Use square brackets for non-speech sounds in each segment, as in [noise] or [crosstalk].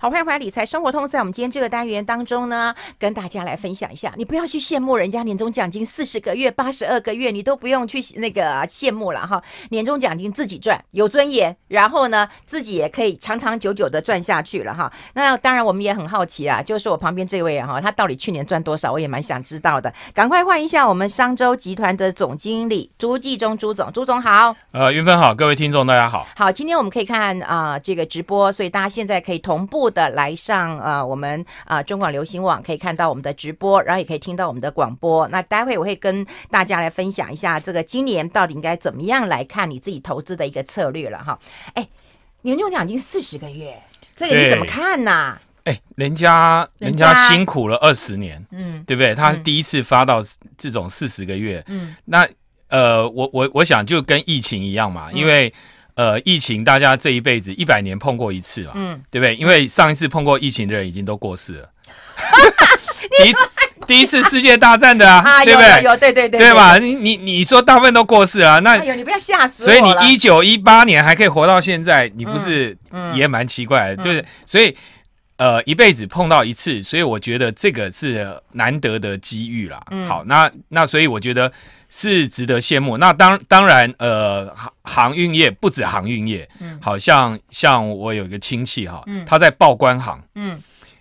好欢迎回来，理财生活通在我们今天这个单元当中呢，跟大家来分享一下。你不要去羡慕人家年终奖金四十个月、八十二个月，你都不用去那个 [laughs] 羡慕了哈。年终奖金自己赚，有尊严，然后呢，自己也可以长长久久的赚下去了哈。那当然，我们也很好奇啊，就是我旁边这位哈，他到底去年赚多少，我也蛮想知道的。赶快换一下我们商周集团的总经理朱继忠朱总，朱总好。呃，云芬好，各位听众大家好。好，今天我们可以看啊这个直播，所以大家现在可以同步。的来上呃，我们啊中广流行网可以看到我们的直播，然后也可以听到我们的广播。那待会我会跟大家来分享一下，这个今年到底应该怎么样来看你自己投资的一个策略了哈。哎，牛牛奖金四十个月，这个你怎么看呢？哎，人家人家辛苦了二十年，嗯，对不对？他第一次发到这种四十个月，嗯，那呃，我我我想就跟疫情一样嘛，因为。呃，疫情大家这一辈子一百年碰过一次嘛，嗯，对不对？因为上一次碰过疫情的人已经都过世了，[laughs] 第一次第一次世界大战的啊，[laughs] 对不对？有对对对，对吧？你你你说大部分都过世了，那你不要吓死，所以你一九一八年还可以活到现在，你不是也蛮奇怪？的？对，所以呃，一辈子碰到一次，所以我觉得这个是难得的机遇啦。好，那那所以我觉得。是值得羡慕。那当当然，呃，航运业不止航运业，嗯，好像像我有一个亲戚哈，他在报关行，嗯，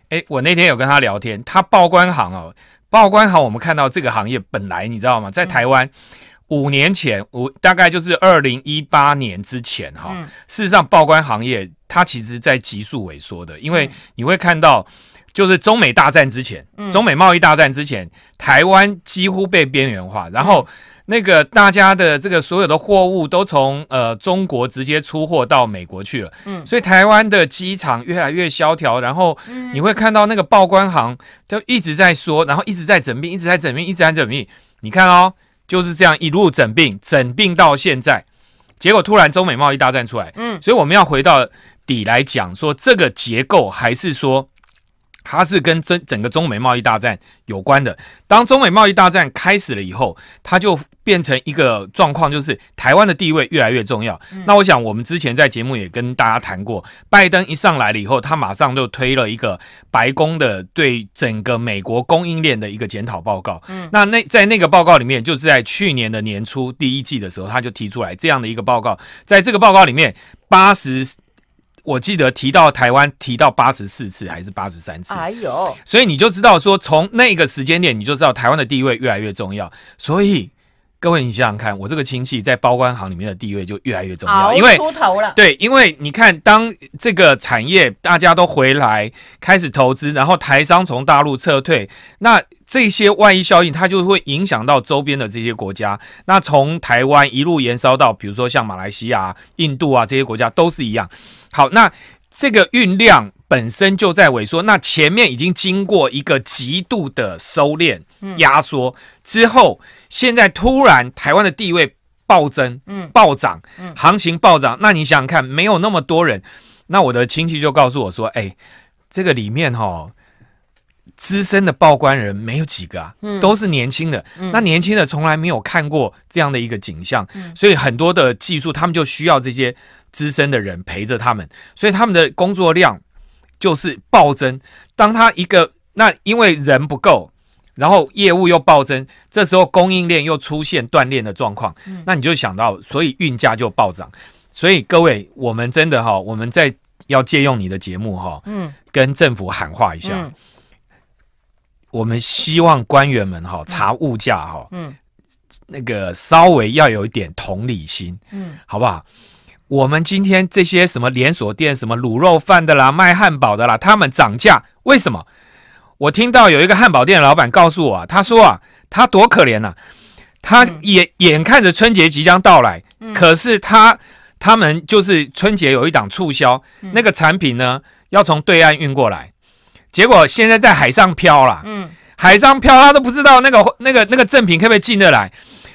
哎，我那天有跟他聊天，他报关行哦，报关行，我们看到这个行业本来你知道吗？在台湾五年前，我大概就是二零一八年之前哈，事实上，报关行业它其实在急速萎缩的，因为你会看到。就是中美大战之前，中美贸易大战之前，台湾几乎被边缘化，然后那个大家的这个所有的货物都从呃中国直接出货到美国去了，嗯，所以台湾的机场越来越萧条，然后你会看到那个报关行就一直在说，然后一直在整病，一直在整病，一直在整病，你看哦，就是这样一路整病整病到现在，结果突然中美贸易大战出来，嗯，所以我们要回到底来讲说这个结构还是说。它是跟整整个中美贸易大战有关的。当中美贸易大战开始了以后，它就变成一个状况，就是台湾的地位越来越重要。那我想，我们之前在节目也跟大家谈过，拜登一上来了以后，他马上就推了一个白宫的对整个美国供应链的一个检讨报告。嗯，那那在那个报告里面，就是在去年的年初第一季的时候，他就提出来这样的一个报告。在这个报告里面，八十。我记得提到台湾提到八十四次还是八十三次，哎呦，所以你就知道说，从那个时间点你就知道台湾的地位越来越重要，所以。各位，你想想看，我这个亲戚在包关行里面的地位就越来越重要，因为出头了。对，因为你看，当这个产业大家都回来开始投资，然后台商从大陆撤退，那这些外溢效应，它就会影响到周边的这些国家。那从台湾一路延烧到，比如说像马来西亚、印度啊这些国家都是一样。好，那这个运量。本身就在萎缩，那前面已经经过一个极度的收敛、压缩之后，现在突然台湾的地位暴增，嗯，暴涨，嗯，行情暴涨。那你想想看，没有那么多人，那我的亲戚就告诉我说：“哎，这个里面哈，资深的报关人没有几个啊，都是年轻的。那年轻的从来没有看过这样的一个景象，所以很多的技术，他们就需要这些资深的人陪着他们，所以他们的工作量。”就是暴增，当他一个那因为人不够，然后业务又暴增，这时候供应链又出现断裂的状况，那你就想到，所以运价就暴涨。所以各位，我们真的哈，我们在要借用你的节目哈，嗯，跟政府喊话一下，我们希望官员们哈查物价哈，嗯，那个稍微要有一点同理心，嗯，好不好？我们今天这些什么连锁店，什么卤肉饭的啦，卖汉堡的啦，他们涨价为什么？我听到有一个汉堡店老板告诉我，他说啊，他多可怜呐，他眼眼看着春节即将到来，可是他他们就是春节有一档促销，那个产品呢要从对岸运过来，结果现在在海上漂了，嗯，海上漂他都不知道那个那个那个赠品可不可以进得来，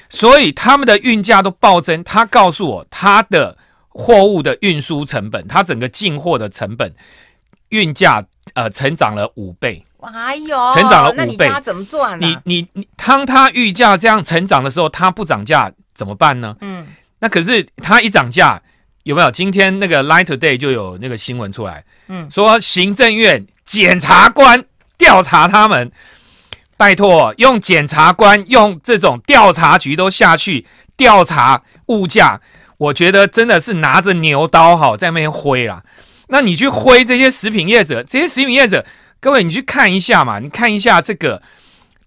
所以他们的运价都暴增。他告诉我他的。货物的运输成本，它整个进货的成本运价呃，成长了五倍。哇哟，成长了五倍，那你怎么做呢？你你你，当它预价这样成长的时候，它不涨价怎么办呢？嗯，那可是它一涨价，有没有？今天那个《Light Today》就有那个新闻出来，嗯，说行政院检察官调查他们，拜托用检察官用这种调查局都下去调查物价。我觉得真的是拿着牛刀好在那边挥啦，那你去挥这些食品业者，这些食品业者，各位你去看一下嘛，你看一下这个，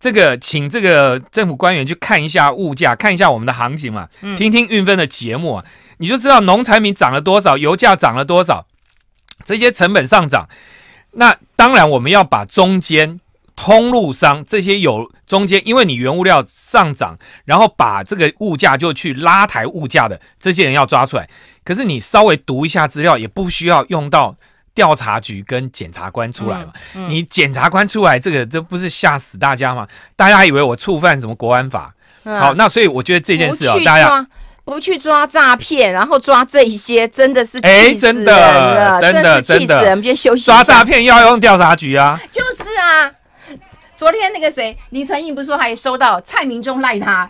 这个请这个政府官员去看一下物价，看一下我们的行情嘛，听听运分的节目啊，你就知道农产品涨了多少，油价涨了多少，这些成本上涨，那当然我们要把中间。通路商这些有中间，因为你原物料上涨，然后把这个物价就去拉抬物价的这些人要抓出来。可是你稍微读一下资料，也不需要用到调查局跟检察官出来嘛。你检察官出来，这个这不是吓死大家嘛？大家以为我触犯什么国安法？好，那所以我觉得这件事哦，大家不去抓诈骗，然后抓这一些真的是哎，真的，真的，真的，抓诈骗要用调查局啊，就是啊。昨天那个谁，林承义不是说还收到蔡明忠赖他，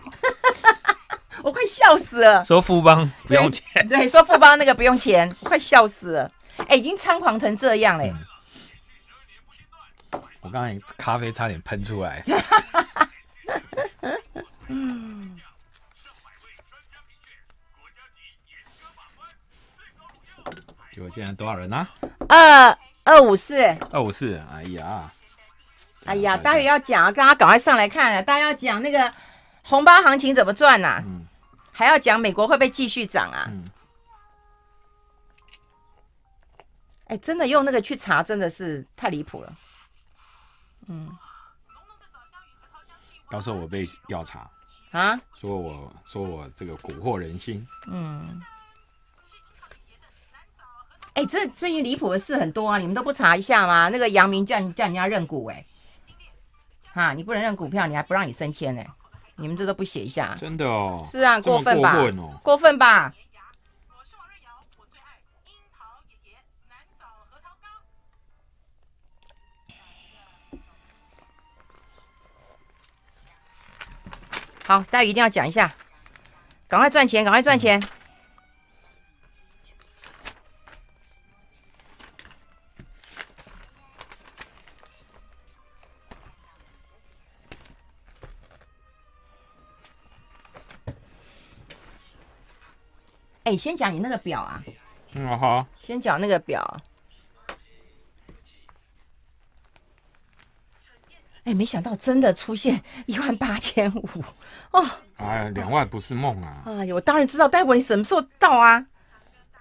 [laughs] 我快笑死了。说富邦不用钱，对，说富邦那个不用钱，快笑死了。哎，已经猖狂成这样嘞。我刚才咖啡差点喷出来。就 [laughs] 现在多少人呢？二二五四，二五四。哎呀。哎呀，待会要讲啊，大家赶快上来看啊！大家要讲那个红包行情怎么赚呐？还要讲美国会不会继续涨啊？哎，真的用那个去查，真的是太离谱了。嗯。到时候我被调查啊？说我说我这个蛊惑人心。嗯。哎，这最近离谱的事很多啊，你们都不查一下吗？那个杨明叫你叫人家认股，哎。哈，你不能认股票，你还不让你升迁呢？你们这都不写一下？真的哦？是啊，过分吧？过分吧？好，大家一定要讲一下，赶快赚钱，赶快赚钱。哎，先讲你那个表啊，嗯好，先讲那个表。哎，没想到真的出现一万八千五哦！哎，两万不是梦啊！哎呦，我当然知道，待会你什么时候到啊？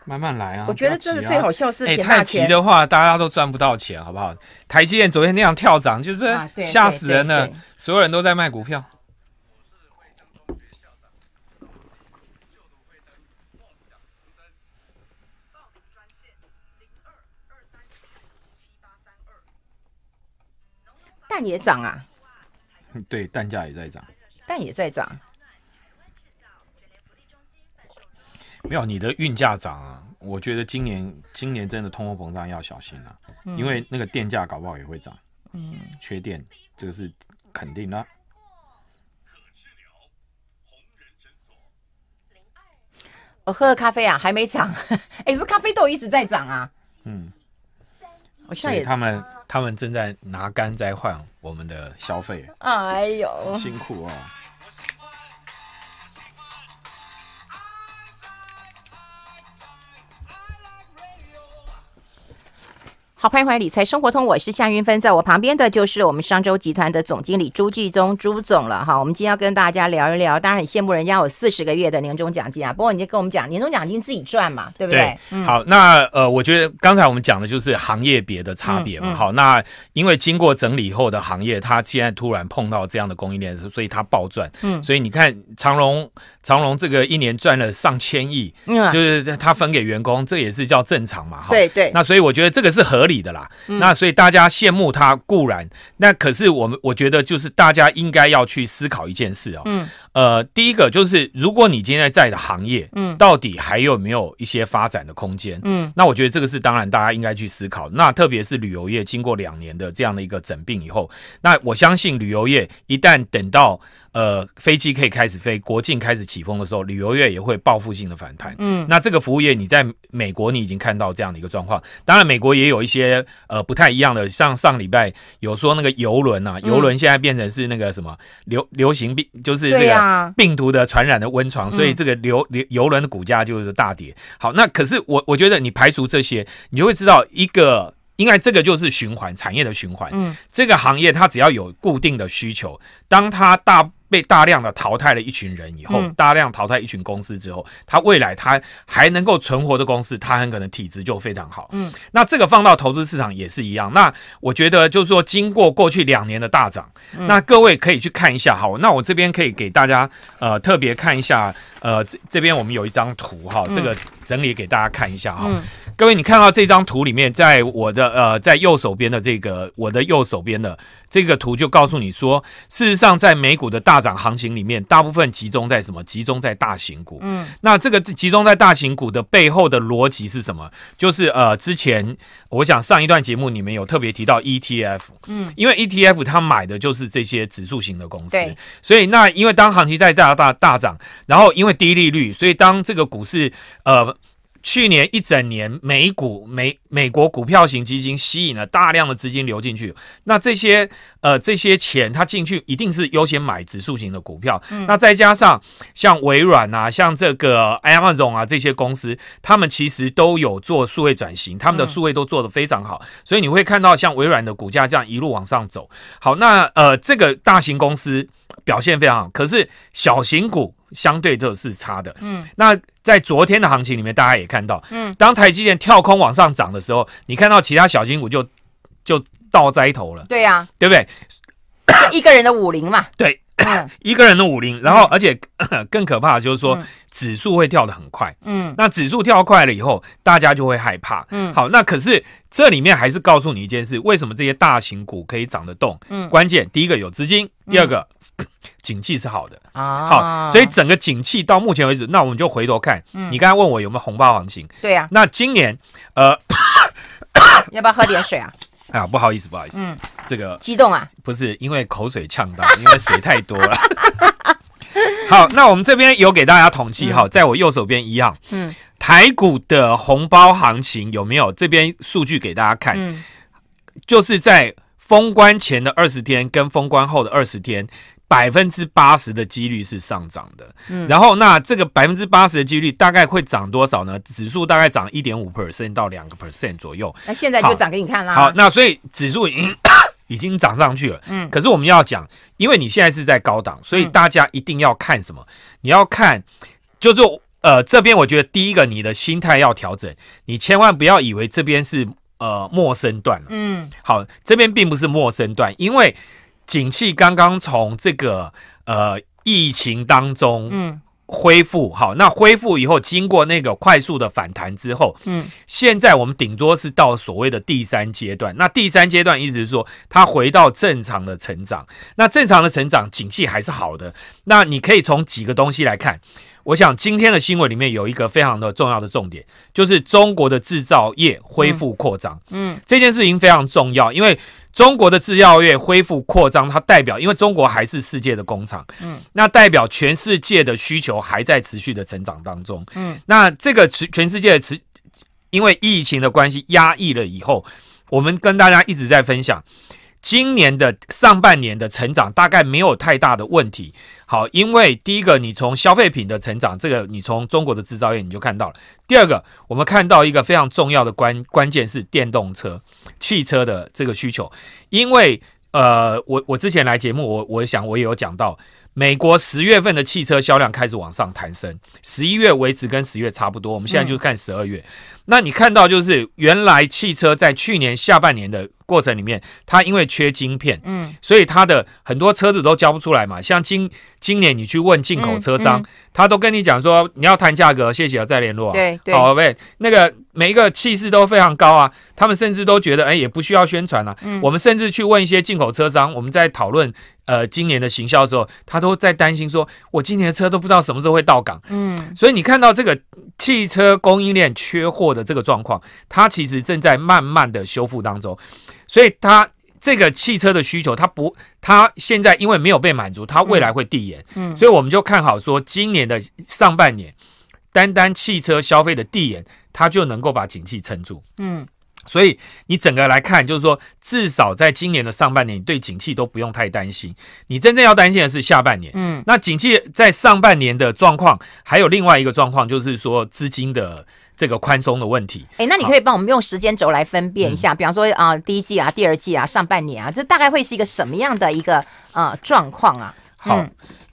慢慢来啊。我觉得真的最好笑是，哎太急的话，大家都赚不到钱，好不好？台积电昨天那样跳涨，就是吓死人了，所有人都在卖股票。蛋也涨啊，[laughs] 对，蛋价也在涨。蛋也在涨。没有你的运价涨啊，我觉得今年今年真的通货膨胀要小心了，因为那个电价搞不好也会涨。嗯，缺电这个是肯定的。我喝了咖啡啊，还没涨。[laughs] 哎，咖啡豆一直在涨啊。嗯。所以他们他们正在拿肝在换我们的消费，哎呦，辛苦啊！好，欢迎理财生活通，我是夏云芬，在我旁边的就是我们商州集团的总经理朱继忠朱总了哈。我们今天要跟大家聊一聊，当然很羡慕人家有四十个月的年终奖金啊。不过你就跟我们讲，年终奖金自己赚嘛，对不对？对，好，那呃，我觉得刚才我们讲的就是行业别的差别嘛。好，那因为经过整理后的行业，它现在突然碰到这样的供应链，所以它暴赚。嗯，所以你看长隆，长隆这个一年赚了上千亿，嗯、就是他分给员工，这也是叫正常嘛。哈，对对，那所以我觉得这个是合理。的啦，那所以大家羡慕他固然，那可是我们我觉得就是大家应该要去思考一件事哦，嗯，呃，第一个就是如果你现在在的行业，嗯，到底还有没有一些发展的空间，嗯，那我觉得这个是当然大家应该去思考，那特别是旅游业经过两年的这样的一个整病以后，那我相信旅游业一旦等到。呃，飞机可以开始飞，国庆开始起风的时候，旅游业也会报复性的反弹。嗯，那这个服务业，你在美国你已经看到这样的一个状况。当然，美国也有一些呃不太一样的，像上礼拜有说那个游轮啊，游轮现在变成是那个什么流流行病，就是这个病毒的传染的温床，所以这个游游游轮的股价就是大跌。好，那可是我我觉得你排除这些，你就会知道一个，应该这个就是循环产业的循环。嗯，这个行业它只要有固定的需求，当它大。被大量的淘汰了一群人以后，大量淘汰一群公司之后，他未来他还能够存活的公司，他很可能体质就非常好。嗯，那这个放到投资市场也是一样。那我觉得就是说，经过过去两年的大涨，那各位可以去看一下。好，那我这边可以给大家呃特别看一下呃这这边我们有一张图哈，这个整理给大家看一下哈。各位，你看到这张图里面，在我的呃在右手边的这个我的右手边的这个图就告诉你说，事实上在美股的大大涨行情里面，大部分集中在什么？集中在大型股。嗯，那这个集中在大型股的背后的逻辑是什么？就是呃，之前我想上一段节目你们有特别提到 ETF。嗯，因为 ETF 它买的就是这些指数型的公司，所以那因为当行情在大大大涨，然后因为低利率，所以当这个股市呃。去年一整年，美股美美国股票型基金吸引了大量的资金流进去。那这些呃这些钱，它进去一定是优先买指数型的股票。那再加上像微软啊、像这个 Amazon 啊这些公司，他们其实都有做数位转型，他们的数位都做的非常好。所以你会看到像微软的股价这样一路往上走。好，那呃这个大型公司表现非常好，可是小型股。相对就是差的，嗯，那在昨天的行情里面，大家也看到，嗯，当台积电跳空往上涨的时候，你看到其他小金股就就倒栽头了，对呀，对不对？一个人的五零嘛，[coughs] 对，一个人的五零，然后而且 [coughs] 更可怕的就是说，指数会跳的很快，嗯，那指数跳快了以后，大家就会害怕，嗯，好，那可是这里面还是告诉你一件事，为什么这些大型股可以涨得动？嗯，关键第一个有资金，第二个。景气是好的啊，好，所以整个景气到目前为止，那我们就回头看。你刚刚问我有没有红包行情，对呀。那今年，呃，[coughs] 要不要喝点水啊？啊，不好意思，不好意思，嗯，这个激动啊，不是，因为口水呛到，因为水太多了。[laughs] 好，那我们这边有给大家统计哈，在我右手边一样，嗯，台股的红包行情有没有？这边数据给大家看，嗯，就是在封关前的二十天跟封关后的二十天。百分之八十的几率是上涨的，嗯，然后那这个百分之八十的几率大概会涨多少呢？指数大概涨一点五 percent 到两个 percent 左右。那现在就涨给你看啦。好，那所以指数已 [coughs] 经已经涨上去了，嗯。可是我们要讲，因为你现在是在高档，所以大家一定要看什么？你要看，就是呃，这边我觉得第一个，你的心态要调整，你千万不要以为这边是呃陌生段，嗯。好，这边并不是陌生段，因为。景气刚刚从这个呃疫情当中嗯恢复好，那恢复以后，经过那个快速的反弹之后，嗯，现在我们顶多是到所谓的第三阶段。那第三阶段意思是说，它回到正常的成长。那正常的成长，景气还是好的。那你可以从几个东西来看。我想今天的新闻里面有一个非常的重要的重点，就是中国的制造业恢复扩张。嗯，这件事情非常重要，因为。中国的制造业恢复扩张，它代表因为中国还是世界的工厂，嗯，那代表全世界的需求还在持续的成长当中，嗯，那这个全全世界的，因为疫情的关系压抑了以后，我们跟大家一直在分享，今年的上半年的成长大概没有太大的问题，好，因为第一个你从消费品的成长，这个你从中国的制造业你就看到了，第二个我们看到一个非常重要的关关键是电动车。汽车的这个需求，因为呃，我我之前来节目，我我想我也有讲到，美国十月份的汽车销量开始往上弹升，十一月维持跟十月差不多，我们现在就看十二月。那你看到就是原来汽车在去年下半年的。过程里面，他因为缺晶片，嗯，所以他的很多车子都交不出来嘛。像今今年你去问进口车商，他都跟你讲说你要谈价格，谢谢再联络。对，好，喂，那个每一个气势都非常高啊，他们甚至都觉得哎也不需要宣传了。嗯，我们甚至去问一些进口车商，我们在讨论呃今年的行销时候，他都在担心说，我今年的车都不知道什么时候会到港。嗯，所以你看到这个汽车供应链缺货的这个状况，它其实正在慢慢的修复当中。所以它这个汽车的需求，它不，它现在因为没有被满足，它未来会递延。嗯，所以我们就看好说，今年的上半年，单单汽车消费的递延，它就能够把景气撑住。嗯，所以你整个来看，就是说，至少在今年的上半年，你对景气都不用太担心。你真正要担心的是下半年。嗯，那景气在上半年的状况，还有另外一个状况，就是说资金的。这个宽松的问题，哎，那你可以帮我们用时间轴来分辨一下，比方说啊，第一季啊，第二季啊，上半年啊，这大概会是一个什么样的一个啊状况啊？好，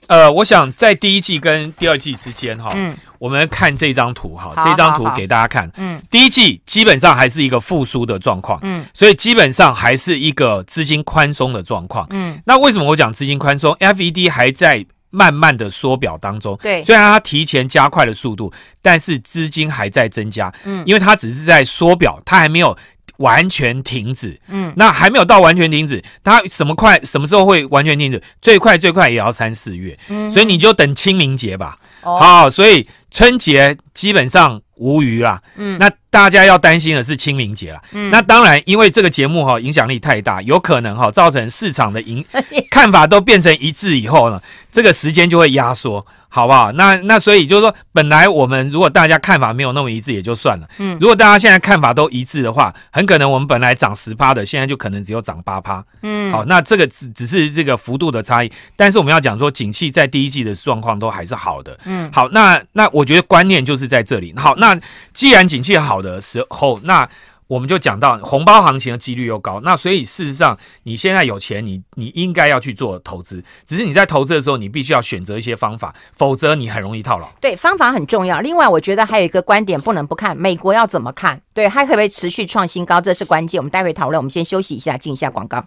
呃，我想在第一季跟第二季之间哈，嗯，我们看这张图哈，这张图给大家看，嗯，第一季基本上还是一个复苏的状况，嗯，所以基本上还是一个资金宽松的状况，嗯，那为什么我讲资金宽松？FED 还在。慢慢的缩表当中，对，虽然它提前加快了速度，但是资金还在增加，嗯，因为它只是在缩表，它还没有完全停止，嗯，那还没有到完全停止，它什么快，什么时候会完全停止？最快最快也要三四月，嗯，所以你就等清明节吧，好，所以。春节基本上无虞啦，嗯，那大家要担心的是清明节啦。嗯，那当然，因为这个节目哈影响力太大，有可能哈造成市场的影 [laughs] 看法都变成一致以后呢，这个时间就会压缩。好不好？那那所以就是说，本来我们如果大家看法没有那么一致也就算了。嗯，如果大家现在看法都一致的话，很可能我们本来涨十八的，现在就可能只有涨八趴。嗯，好，那这个只只是这个幅度的差异。但是我们要讲说，景气在第一季的状况都还是好的。嗯，好，那那我觉得观念就是在这里。好，那既然景气好的时候，那我们就讲到红包行情的几率又高，那所以事实上，你现在有钱，你你应该要去做投资。只是你在投资的时候，你必须要选择一些方法，否则你很容易套牢。对，方法很重要。另外，我觉得还有一个观点不能不看，美国要怎么看？对，还可以持续创新高，这是关键。我们待会讨论，我们先休息一下，进一下广告。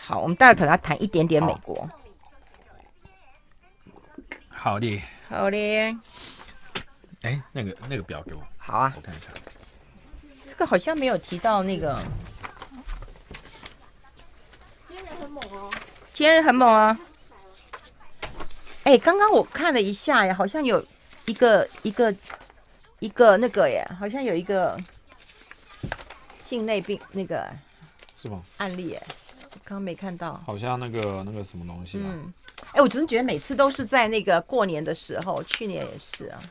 好，我们待会可能要谈一点点美国。好的，好的。哎，那个那个表给我。好啊，我看一下。这个好像没有提到那个，今日很猛哦，今日很猛啊！哎，刚刚我看了一下呀，好像有一个一个一个那个耶，好像有一个境内病那个是吗？案例耶。刚刚没看到，好像那个那个什么东西嗯，哎，我的觉得每次都是在那个过年的时候，去年也是啊。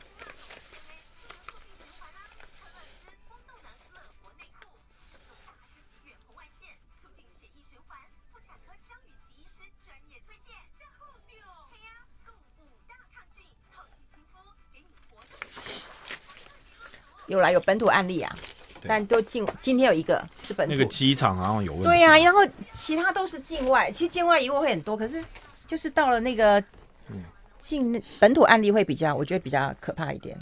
有来有本土案例啊，但都境今天有一个是本土那个机场，然后有对呀，然后其他都是境外，其实境外问会很多，可是就是到了那个境本土案例会比较，我觉得比较可怕一点。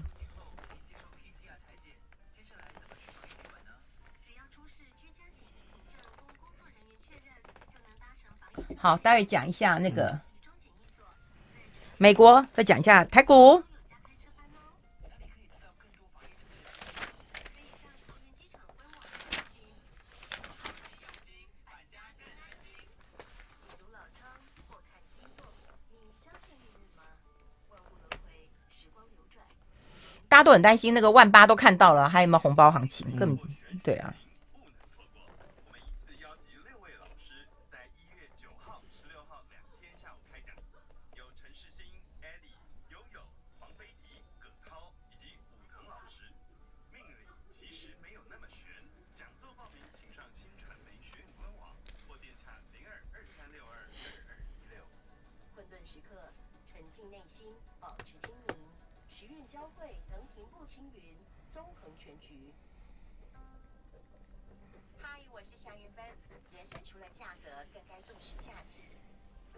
好，待会讲一下那个美国，再讲一下台股。大家都很担心那个万八都看到了，还有没有红包行情？更对啊。人生除了价格，更该重视价值。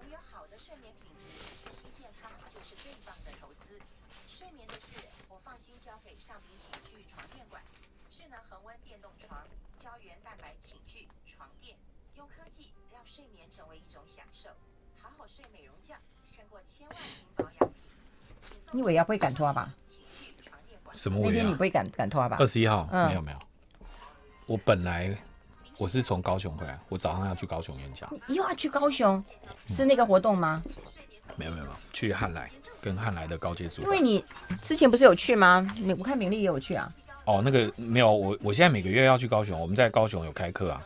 拥有好的睡眠品质，身心健康就是最棒的投资。睡眠的事，我放心交给尚品寝具床垫馆。智能恒温电动床，胶原蛋白寝具床垫，用科技让睡眠成为一种享受。好好睡美容觉，胜过千万瓶保养品。你胃要不会敢拖吧？什么胃？那天你不会敢敢拖吧？二十一号，没有没有，我本来。我是从高雄回来，我早上要去高雄演讲。又要去高雄，是那个活动吗？没有没有没有，去汉来跟汉来的高阶组。因为你之前不是有去吗？我看明丽也有去啊。哦，那个没有我，我现在每个月要去高雄，我们在高雄有开课啊，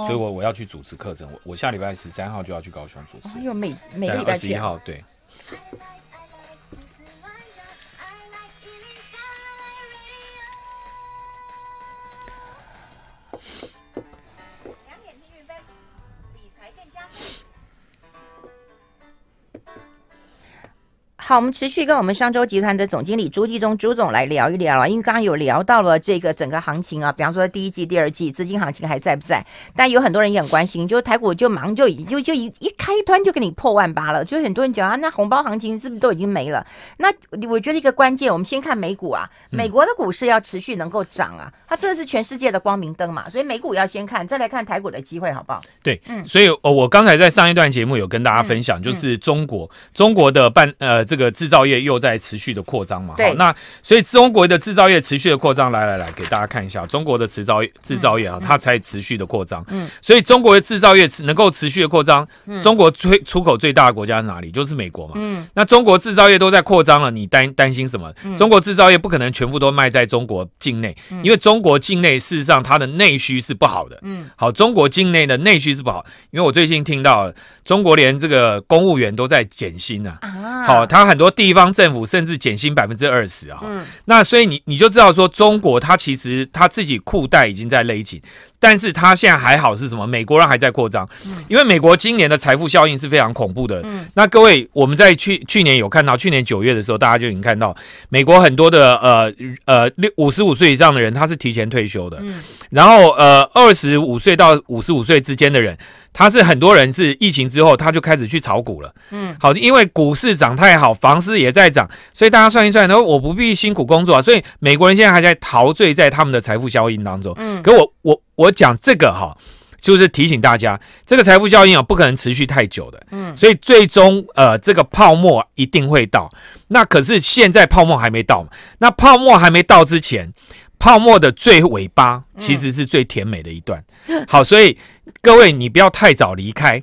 所以我我要去主持课程。我我下礼拜十三号就要去高雄主持。哎呦，每每个礼拜二十一号对。好，我们持续跟我们商州集团的总经理朱继忠朱总来聊一聊了。因为刚刚有聊到了这个整个行情啊，比方说第一季、第二季资金行情还在不在？但有很多人也很关心，就是台股就马上就已经就就一一开端就给你破万八了，就很多人讲啊，那红包行情是不是都已经没了？那我觉得一个关键，我们先看美股啊，美国的股市要持续能够涨啊，它真的是全世界的光明灯嘛。所以美股要先看，再来看台股的机会好不好？对，嗯，所以哦，我刚才在上一段节目有跟大家分享，就是中国中国的半呃这个。个制造业又在持续的扩张嘛？好，那所以中国的制造业持续的扩张，来来来，给大家看一下中国的制造制造业啊，它才持续的扩张。嗯，所以中国的制造业能够持续的扩张，中国最出口最大的国家是哪里？就是美国嘛。嗯，那中国制造业都在扩张了，你担担心什么？中国制造业不可能全部都卖在中国境内，因为中国境内事实上它的内需是不好的。嗯，好，中国境内的内需是不好，因为我最近听到中国连这个公务员都在减薪呢。啊，好，他。很多地方政府甚至减薪百分之二十啊，那所以你你就知道说，中国它其实它自己裤带已经在勒紧，但是它现在还好是什么？美国人还在扩张，因为美国今年的财富效应是非常恐怖的。那各位，我们在去去年有看到，去年九月的时候，大家就已经看到美国很多的呃呃六五十五岁以上的人，他是提前退休的，然后呃二十五岁到五十五岁之间的人。他是很多人是疫情之后他就开始去炒股了，嗯，好，因为股市涨太好，房市也在涨，所以大家算一算，后我不必辛苦工作，所以美国人现在还在陶醉在他们的财富效应当中，嗯，可我我我讲这个哈，就是提醒大家，这个财富效应啊不可能持续太久的，嗯，所以最终呃这个泡沫一定会到，那可是现在泡沫还没到嘛，那泡沫还没到之前。泡沫的最尾巴其实是最甜美的一段，好，所以各位你不要太早离开，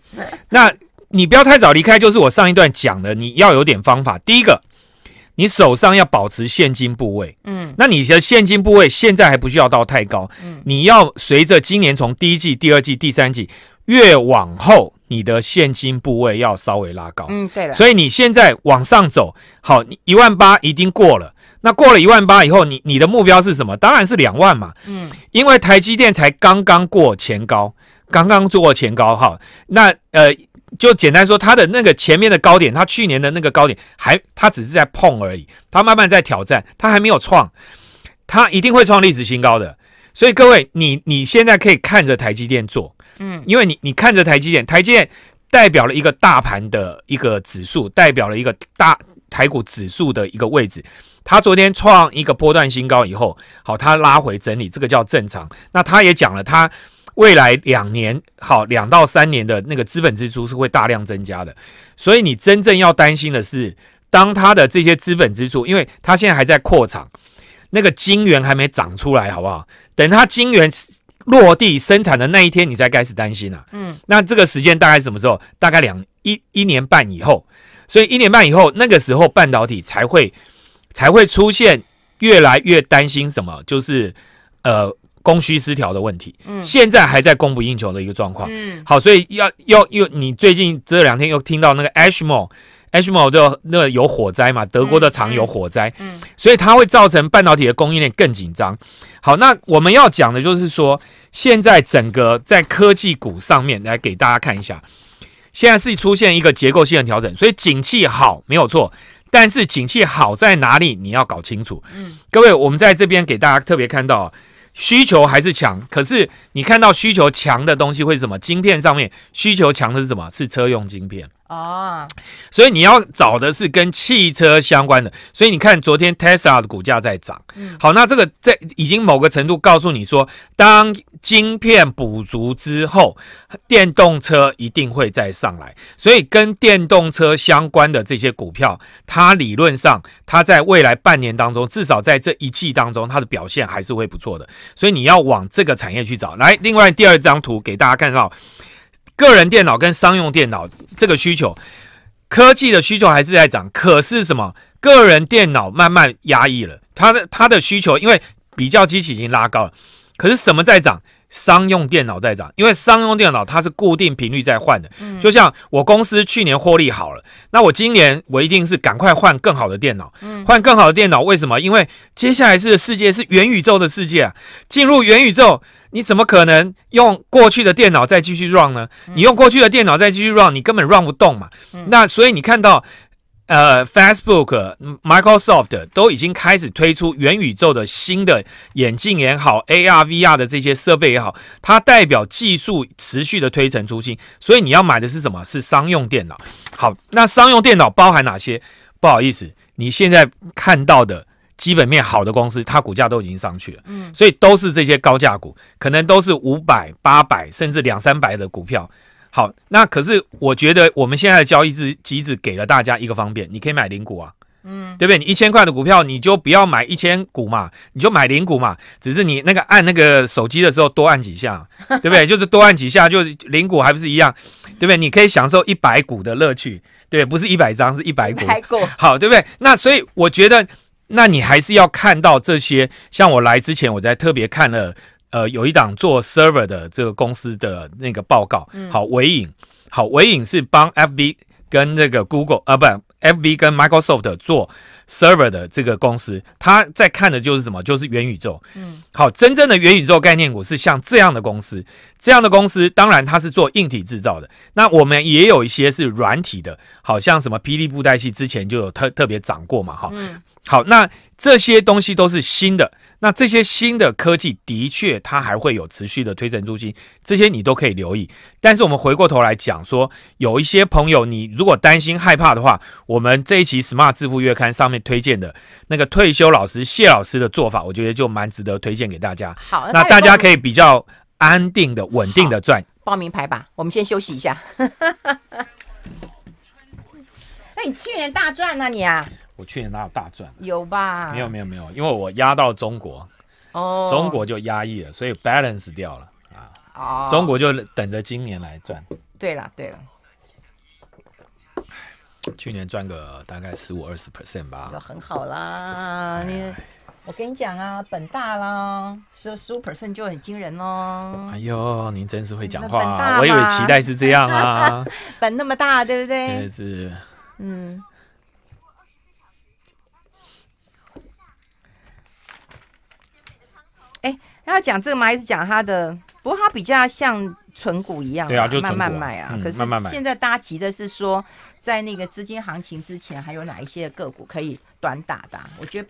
那你不要太早离开，就是我上一段讲的，你要有点方法。第一个，你手上要保持现金部位，嗯，那你的现金部位现在还不需要到太高，嗯，你要随着今年从第一季、第二季、第三季越往后，你的现金部位要稍微拉高，嗯，对了，所以你现在往上走，好，一万八已经过了。那过了一万八以后，你你的目标是什么？当然是两万嘛。嗯，因为台积电才刚刚过前高，刚刚做过前高哈。那呃，就简单说，它的那个前面的高点，它去年的那个高点，还它只是在碰而已，它慢慢在挑战，它还没有创，它一定会创历史新高。的，所以各位，你你现在可以看着台积电做，嗯，因为你你看着台积电，台积电代表了一个大盘的一个指数，代表了一个大台股指数的一个位置。他昨天创一个波段新高以后，好，他拉回整理，这个叫正常。那他也讲了，他未来两年好两到三年的那个资本支出是会大量增加的。所以你真正要担心的是，当他的这些资本支出，因为他现在还在扩厂，那个晶圆还没长出来，好不好？等他晶圆落地生产的那一天，你才开始担心啊。嗯，那这个时间大概什么时候？大概两一一年半以后。所以一年半以后，那个时候半导体才会。才会出现越来越担心什么，就是呃供需失调的问题。嗯，现在还在供不应求的一个状况。嗯，好，所以要要又你最近这两天又听到那个 a s m e a s m e 就那个有火灾嘛，德国的厂有火灾。嗯，所以它会造成半导体的供应链更紧张。好，那我们要讲的就是说，现在整个在科技股上面来给大家看一下，现在是出现一个结构性的调整，所以景气好没有错。但是景气好在哪里？你要搞清楚。嗯，各位，我们在这边给大家特别看到，需求还是强。可是你看到需求强的东西会是什么？晶片上面需求强的是什么？是车用晶片。哦，所以你要找的是跟汽车相关的，所以你看昨天 Tesla 的股价在涨，好，那这个在已经某个程度告诉你说，当晶片补足之后，电动车一定会再上来，所以跟电动车相关的这些股票，它理论上它在未来半年当中，至少在这一季当中，它的表现还是会不错的，所以你要往这个产业去找。来，另外第二张图给大家看到。个人电脑跟商用电脑这个需求，科技的需求还是在涨。可是什么？个人电脑慢慢压抑了，它的它的需求，因为比较机器已经拉高了。可是什么在涨？商用电脑在涨，因为商用电脑它是固定频率在换的。嗯，就像我公司去年获利好了，那我今年我一定是赶快换更好的电脑。嗯，换更好的电脑，为什么？因为接下来是世界是元宇宙的世界啊！进入元宇宙，你怎么可能用过去的电脑再继续 run 呢？你用过去的电脑再继续 run，你根本 run 不动嘛。那所以你看到。呃，Facebook、Microsoft 都已经开始推出元宇宙的新的眼镜也好，AR、VR 的这些设备也好，它代表技术持续的推陈出新。所以你要买的是什么？是商用电脑。好，那商用电脑包含哪些？不好意思，你现在看到的基本面好的公司，它股价都已经上去了，嗯，所以都是这些高价股，可能都是五百、八百甚至两三百的股票。好，那可是我觉得我们现在的交易机机子给了大家一个方便，你可以买零股啊，嗯，对不对？你一千块的股票，你就不要买一千股嘛，你就买零股嘛，只是你那个按那个手机的时候多按几下，对不对？[laughs] 就是多按几下，就零股还不是一样，对不对？你可以享受一百股的乐趣，对，不是一百张，是一百股，好，对不对？那所以我觉得，那你还是要看到这些，像我来之前，我在特别看了。呃，有一档做 server 的这个公司的那个报告，好，伟影，好，伟影是帮 FB 跟那个 Google 啊，不，FB 跟 Microsoft 做 server 的这个公司，他在看的就是什么？就是元宇宙。嗯，好，真正的元宇宙概念股是像这样的公司，这样的公司当然它是做硬体制造的，那我们也有一些是软体的，好像什么霹雳布袋戏之前就有特特别涨过嘛，哈。好，那这些东西都是新的。那这些新的科技的确，它还会有持续的推陈出新，这些你都可以留意。但是我们回过头来讲说，有一些朋友，你如果担心害怕的话，我们这一期《Smart 致富月刊》上面推荐的那个退休老师谢老师的做法，我觉得就蛮值得推荐给大家。好，那大家可以比较安定的、稳定的赚。报名牌吧，我们先休息一下。那 [laughs] 你去年大赚啊，你啊！我去年哪有大赚？有吧？没有没有没有，因为我压到中国，哦，中国就压抑了，所以 balance 掉了啊。哦，中国就等着今年来赚。对了对了，去年赚个大概十五二十 percent 吧。就很好啦，你我跟你讲啊，本大啦，十十五 percent 就很惊人哦。哎呦，您真是会讲话，我以为期待是这样啊。[laughs] 本那么大，对不对？真的是，嗯。要讲这个嘛，还是讲他的，不过他比较像纯股一样，对啊，就慢慢买啊。可是现在大家急的是说，在那个资金行情之前，还有哪一些个股可以短打的？我觉得，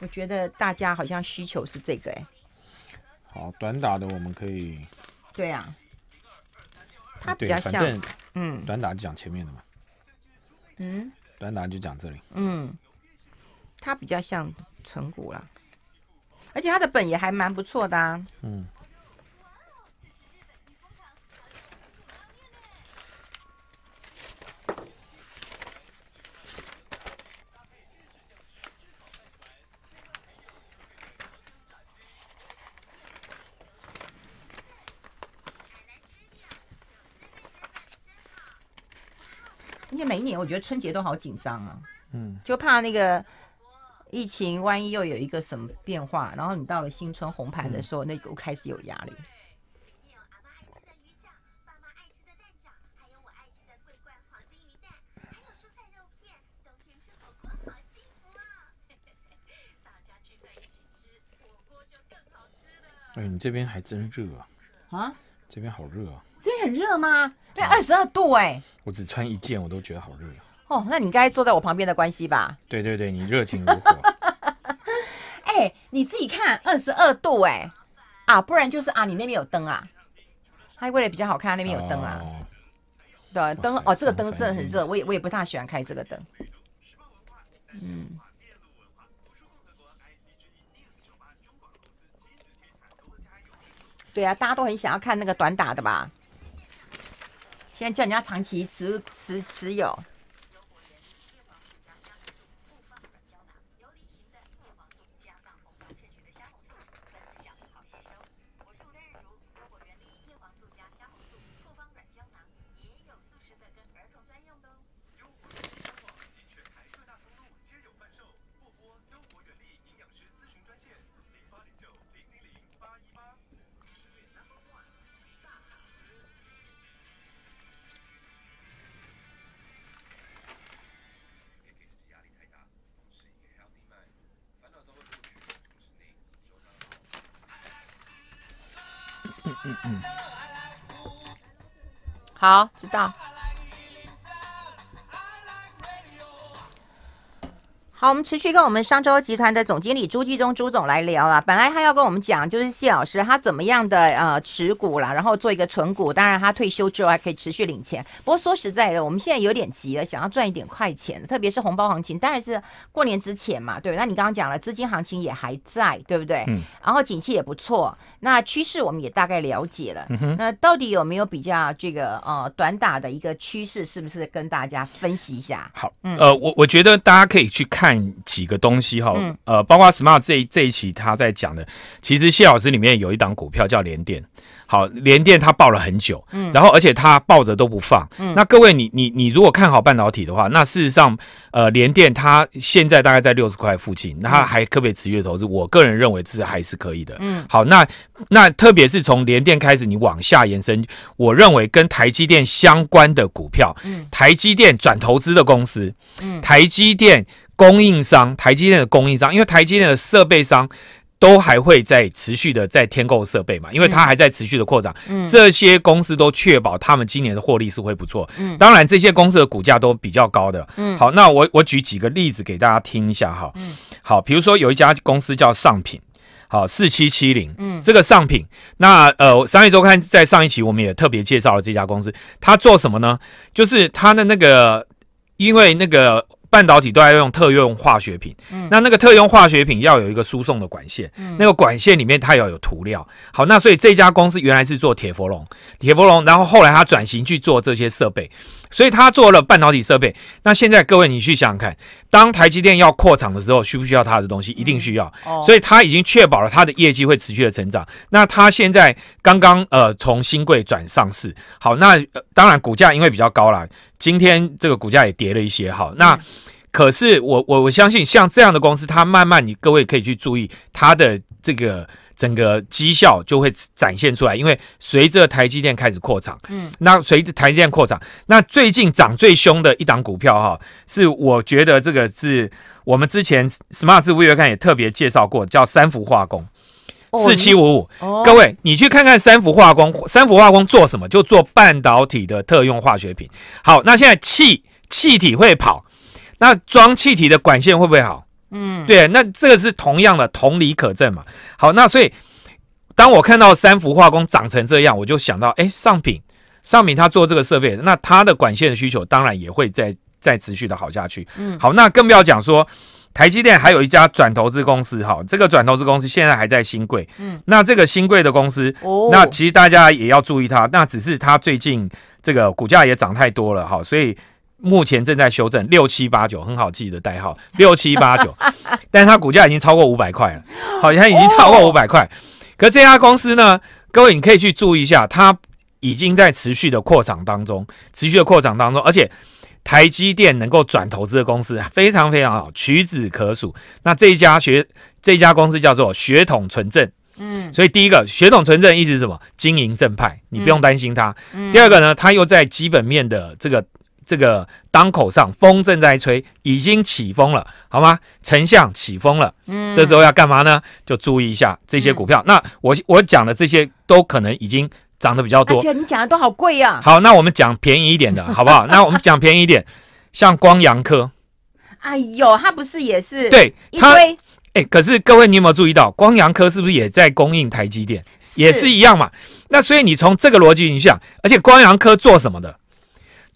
我觉得大家好像需求是这个哎。好，短打的我们可以。对啊。它比较像，嗯，短打就讲前面的嘛。嗯。短打就讲这里。嗯。它比较像存股了。而且他的本也还蛮不错的啊。嗯。而且每一年，我觉得春节都好紧张啊。嗯。就怕那个。疫情万一又有一个什么变化，然后你到了新春红盘的时候，那个开始有压力。有阿妈爱吃的鱼饺，爸妈爱吃的蛋饺，还有我爱吃的桂冠黄金鱼蛋，还有蔬菜肉片。冬天吃火锅好幸福大家聚在一起吃火锅就更好吃了。哎，你这边还真热啊！啊？这边好热啊！这边很热吗？对二十二度哎！我只穿一件，我都觉得好热。哦，那你刚才坐在我旁边的关系吧？对对对，你热情如火。[laughs] 哎，你自己看，二十二度哎，啊，不然就是啊，你那边有灯啊，他为了比较好看，那边有灯啊。对，灯哦，这个灯真的很热，我也我也不大喜欢开这个灯。嗯。对啊，大家都很想要看那个短打的吧？现在叫人家长期持持持有。嗯嗯，好，知道。好，我们持续跟我们商周集团的总经理朱继忠朱总来聊啊。本来他要跟我们讲，就是谢老师他怎么样的呃持股啦，然后做一个存股。当然他退休之后还可以持续领钱。不过说实在的，我们现在有点急了，想要赚一点快钱，特别是红包行情，当然是过年之前嘛，对那你刚刚讲了，资金行情也还在，对不对？嗯。然后景气也不错，那趋势我们也大概了解了。那到底有没有比较这个呃短打的一个趋势？是不是跟大家分析一下？好，嗯，呃，我我觉得大家可以去看。看几个东西哈，呃，包括 Smart 这这一期他在讲的，其实谢老师里面有一档股票叫联电，好，联电他报了很久，嗯，然后而且他抱着都不放，嗯，那各位你你你如果看好半导体的话，那事实上，呃，联电它现在大概在六十块附近，那还可不可以持续投资？我个人认为是还是可以的，嗯，好，那那特别是从联电开始你往下延伸，我认为跟台积电相关的股票，嗯，台积电转投资的公司，嗯，台积电。供应商，台积电的供应商，因为台积电的设备商都还会在持续的在添购设备嘛，因为它还在持续的扩展，这些公司都确保他们今年的获利是会不错。嗯，当然这些公司的股价都比较高的。嗯，好，那我我举几个例子给大家听一下哈。嗯，好，比如说有一家公司叫上品，好四七七零。嗯，这个上品，那呃商业周刊在上一期我们也特别介绍了这家公司，它做什么呢？就是它的那个，因为那个。半导体都要用特用化学品，那那个特用化学品要有一个输送的管线，那个管线里面它要有涂料。好，那所以这家公司原来是做铁佛龙，铁佛龙，然后后来它转型去做这些设备。所以他做了半导体设备，那现在各位你去想想看，当台积电要扩厂的时候，需不需要他的东西？一定需要。所以他已经确保了他的业绩会持续的成长。那他现在刚刚呃从新贵转上市，好，那当然股价因为比较高了，今天这个股价也跌了一些，好，那可是我我我相信像这样的公司，它慢慢你各位可以去注意它的这个。整个绩效就会展现出来，因为随着台积电开始扩厂，嗯，那随着台积电扩厂，那最近涨最凶的一档股票哈，是我觉得这个是我们之前 Smart 视五月刊也特别介绍过，叫三氟化工四七五五。各位，你去看看三氟化工，三氟化工做什么？就做半导体的特用化学品。好，那现在气气体会跑，那装气体的管线会不会好？嗯，对，那这个是同样的同理可证嘛？好，那所以当我看到三幅化工长成这样，我就想到，哎，上品，上品，他做这个设备，那他的管线的需求当然也会再再持续的好下去。嗯，好，那更不要讲说台积电还有一家转投资公司，哈，这个转投资公司现在还在新贵。嗯，那这个新贵的公司，那其实大家也要注意它，那只是它最近这个股价也涨太多了，哈，所以。目前正在修正六七八九，很好记的代号六七八九，[laughs] 但是它股价已经超过五百块了，好，它已经超过五百块。可这家公司呢，各位你可以去注意一下，它已经在持续的扩产当中，持续的扩产当中，而且台积电能够转投资的公司非常非常好，屈指可数。那这一家学这家公司叫做血统纯正，嗯，所以第一个血统纯正意思什么？经营正派，你不用担心它。第二个呢，它又在基本面的这个。这个档口上风正在吹，已经起风了，好吗？丞相起风了，嗯，这时候要干嘛呢？就注意一下这些股票。那我我讲的这些都可能已经涨得比较多，而且你讲的都好贵呀。好，那我们讲便宜一点的好不好？[laughs] 那我们讲便宜一点，像光阳科，哎呦，他不是也是对，因为哎，可是各位你有没有注意到，光阳科是不是也在供应台积电？也是一样嘛。那所以你从这个逻辑，你想，而且光阳科做什么的？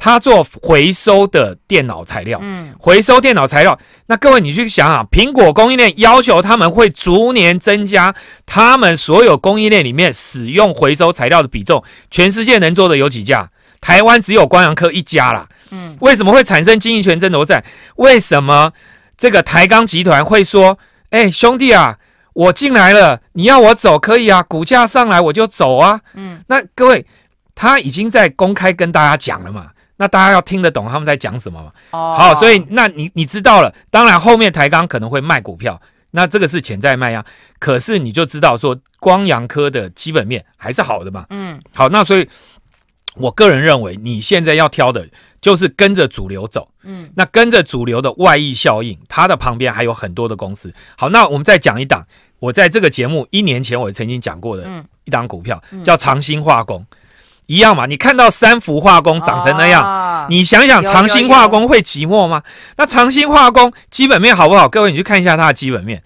他做回收的电脑材料，嗯，回收电脑材料。那各位，你去想想，苹果供应链要求他们会逐年增加他们所有供应链里面使用回收材料的比重。全世界能做的有几家？台湾只有光阳科一家啦。嗯，为什么会产生经营权争夺战？为什么这个台钢集团会说：“哎，兄弟啊，我进来了，你要我走可以啊，股价上来我就走啊。”嗯，那各位，他已经在公开跟大家讲了嘛。那大家要听得懂他们在讲什么嘛？哦，好，所以那你你知道了，当然后面抬杠可能会卖股票，那这个是潜在卖呀。可是你就知道说光阳科的基本面还是好的嘛？嗯，好，那所以我个人认为你现在要挑的就是跟着主流走。嗯，那跟着主流的外溢效应，它的旁边还有很多的公司。好，那我们再讲一档，我在这个节目一年前我曾经讲过的，一档股票叫长兴化工。一样嘛，你看到三幅化工长成那样，你想想长兴化工会寂寞吗？那长兴化工基本面好不好？各位，你去看一下它的基本面。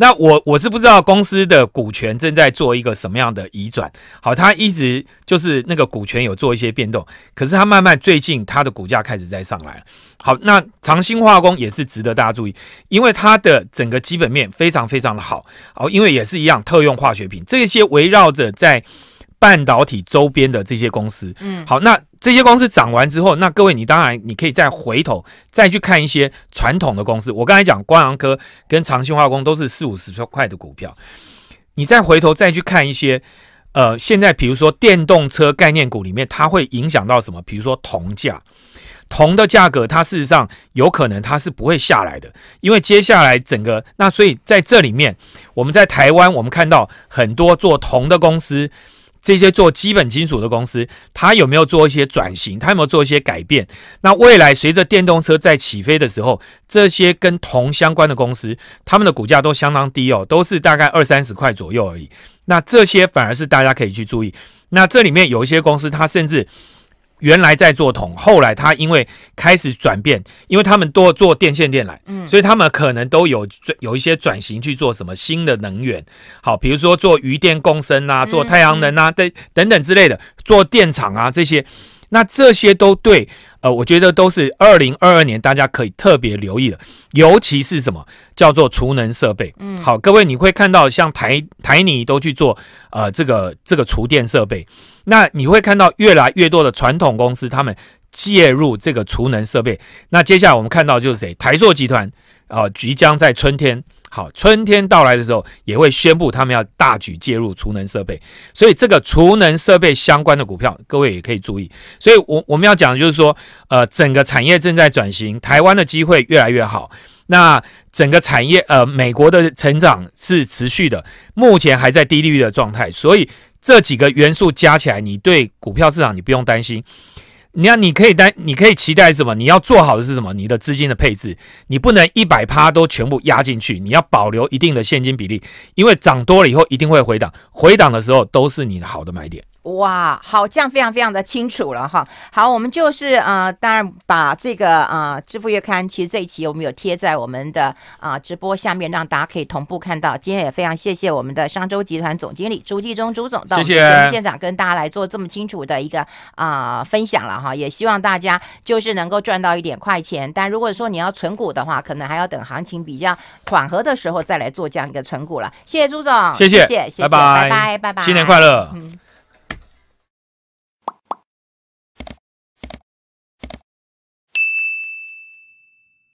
那我我是不知道公司的股权正在做一个什么样的移转。好，它一直就是那个股权有做一些变动，可是它慢慢最近它的股价开始在上来好，那长兴化工也是值得大家注意，因为它的整个基本面非常非常的好。好，因为也是一样，特用化学品这些围绕着在。半导体周边的这些公司，嗯，好，那这些公司涨完之后，那各位你当然你可以再回头再去看一些传统的公司。我刚才讲光阳科跟长兴化工都是四五十块的股票，你再回头再去看一些，呃，现在比如说电动车概念股里面，它会影响到什么？比如说铜价，铜的价格它事实上有可能它是不会下来的，因为接下来整个那所以在这里面，我们在台湾我们看到很多做铜的公司。这些做基本金属的公司，它有没有做一些转型？它有没有做一些改变？那未来随着电动车在起飞的时候，这些跟铜相关的公司，他们的股价都相当低哦，都是大概二三十块左右而已。那这些反而是大家可以去注意。那这里面有一些公司，它甚至。原来在做铜，后来他因为开始转变，因为他们多做电线电缆，嗯，所以他们可能都有有一些转型去做什么新的能源，好，比如说做余电共生啊，做太阳能啊，对等等之类的，做电厂啊这些，那这些都对。呃，我觉得都是二零二二年大家可以特别留意的，尤其是什么叫做储能设备。嗯，好，各位你会看到像台台泥都去做呃这个这个厨电设备，那你会看到越来越多的传统公司他们介入这个储能设备。那接下来我们看到就是谁？台塑集团啊，即将在春天。好，春天到来的时候也会宣布他们要大举介入储能设备，所以这个储能设备相关的股票，各位也可以注意。所以，我我们要讲的就是说，呃，整个产业正在转型，台湾的机会越来越好。那整个产业，呃，美国的成长是持续的，目前还在低利率的状态，所以这几个元素加起来，你对股票市场你不用担心。你要你可以担，你可以期待什么？你要做好的是什么？你的资金的配置，你不能一百趴都全部压进去，你要保留一定的现金比例，因为涨多了以后一定会回档，回档的时候都是你好的买点。哇，好，这样非常非常的清楚了哈。好，我们就是啊，当然把这个啊支付月刊，其实这一期我们有贴在我们的啊直播下面，让大家可以同步看到。今天也非常谢谢我们的商周集团总经理朱继忠朱总到我们现场跟大家来做这么清楚的一个啊分享了哈。也希望大家就是能够赚到一点快钱，但如果说你要存股的话，可能还要等行情比较缓和的时候再来做这样一个存股了。谢谢朱总，谢谢，谢谢，拜拜，拜拜，拜拜，新年快乐。嗯。